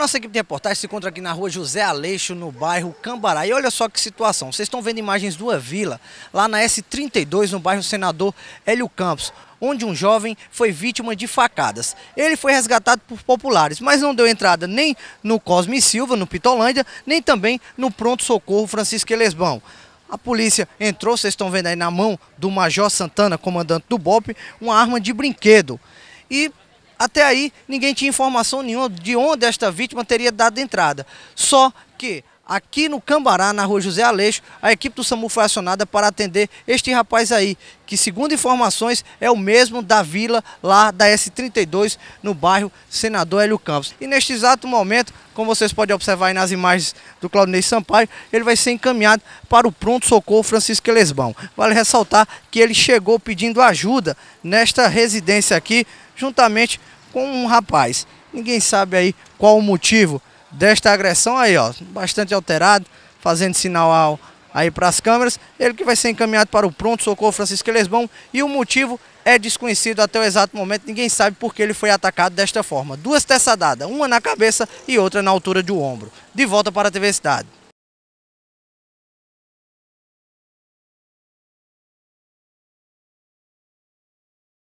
Nossa equipe de reportagem se encontra aqui na rua José Aleixo, no bairro Cambará. E olha só que situação, vocês estão vendo imagens de uma vila, lá na S32, no bairro Senador Hélio Campos onde um jovem foi vítima de facadas. Ele foi resgatado por populares, mas não deu entrada nem no Cosme Silva, no Pitolândia, nem também no Pronto Socorro Francisco Elesbão. A polícia entrou, vocês estão vendo aí na mão do Major Santana, comandante do BOP, uma arma de brinquedo. E até aí, ninguém tinha informação nenhuma de onde esta vítima teria dado entrada. Só que aqui no Cambará, na rua José Aleixo, a equipe do SAMU foi acionada para atender este rapaz aí, que segundo informações é o mesmo da vila lá da S32, no bairro Senador Hélio Campos. E neste exato momento, como vocês podem observar aí nas imagens do Claudinei Sampaio, ele vai ser encaminhado para o pronto-socorro Francisco Elesbão. Vale ressaltar que ele chegou pedindo ajuda nesta residência aqui, juntamente com um rapaz. Ninguém sabe aí qual o motivo desta agressão aí, ó, bastante alterado, fazendo sinal ao, aí para as câmeras. Ele que vai ser encaminhado para o pronto-socorro Francisco Lesbão e o motivo é desconhecido até o exato momento. Ninguém sabe por que ele foi atacado desta forma. Duas teçadadas, uma na cabeça e outra na altura do ombro. De volta para a TV Cidade.